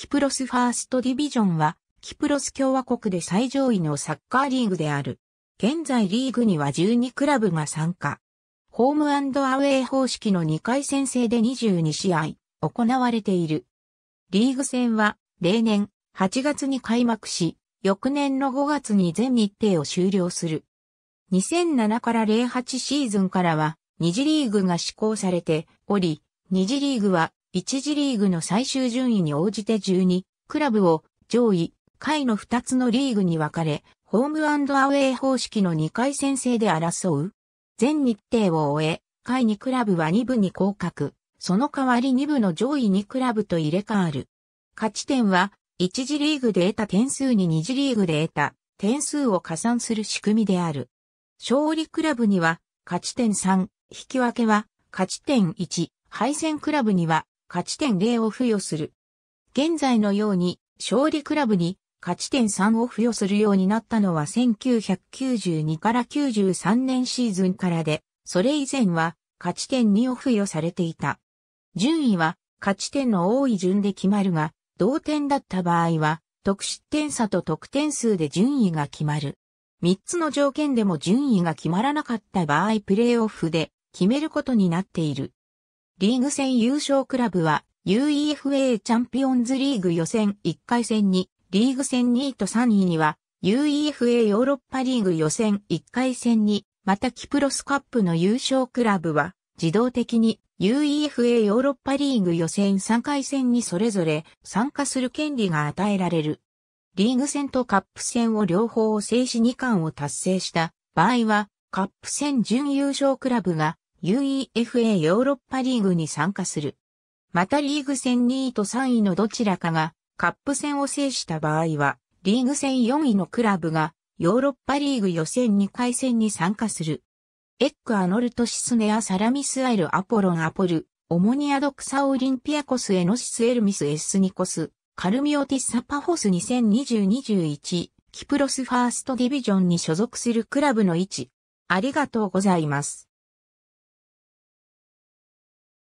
キプロスファーストディビジョンは、キプロス共和国で最上位のサッカーリーグである。現在リーグには12クラブが参加。ホームアウェイ方式の2回戦制で22試合行われている。リーグ戦は例年8月に開幕し、翌年の5月に全日程を終了する。2007から08シーズンからは2次リーグが施行されており、2次リーグは1次リーグの最終順位に応じて12、クラブを上位、下位の2つのリーグに分かれ、ホームアウェイ方式の2回戦制で争う。全日程を終え、下位2クラブは2部に降格。その代わり2部の上位2クラブと入れ替わる。勝ち点は、1次リーグで得た点数に2次リーグで得た点数を加算する仕組みである。勝利クラブには、勝ち点3、引き分けは、勝ち点1、敗戦クラブには、勝ち点0を付与する。現在のように、勝利クラブに勝ち点3を付与するようになったのは1992から93年シーズンからで、それ以前は勝ち点2を付与されていた。順位は勝ち点の多い順で決まるが、同点だった場合は、得失点差と得点数で順位が決まる。3つの条件でも順位が決まらなかった場合プレーオフで決めることになっている。リーグ戦優勝クラブは UEFA チャンピオンズリーグ予選1回戦に、リーグ戦2位と3位には UEFA ヨーロッパリーグ予選1回戦に、またキプロスカップの優勝クラブは自動的に UEFA ヨーロッパリーグ予選3回戦にそれぞれ参加する権利が与えられる。リーグ戦とカップ戦を両方を制し2冠を達成した場合は、カップ戦準優勝クラブが UEFA ヨーロッパリーグに参加する。またリーグ戦2位と3位のどちらかがカップ戦を制した場合は、リーグ戦4位のクラブがヨーロッパリーグ予選2回戦に参加する。エック・アノルト・シスネア・サラミス・アイル・アポロン・アポル、オモニア・ドクサ・オリンピアコス・エノシス・エルミス・エスニコス、カルミオティッサ・パホス2020-21、キプロスファーストディビジョンに所属するクラブの位置。ありがとうございます。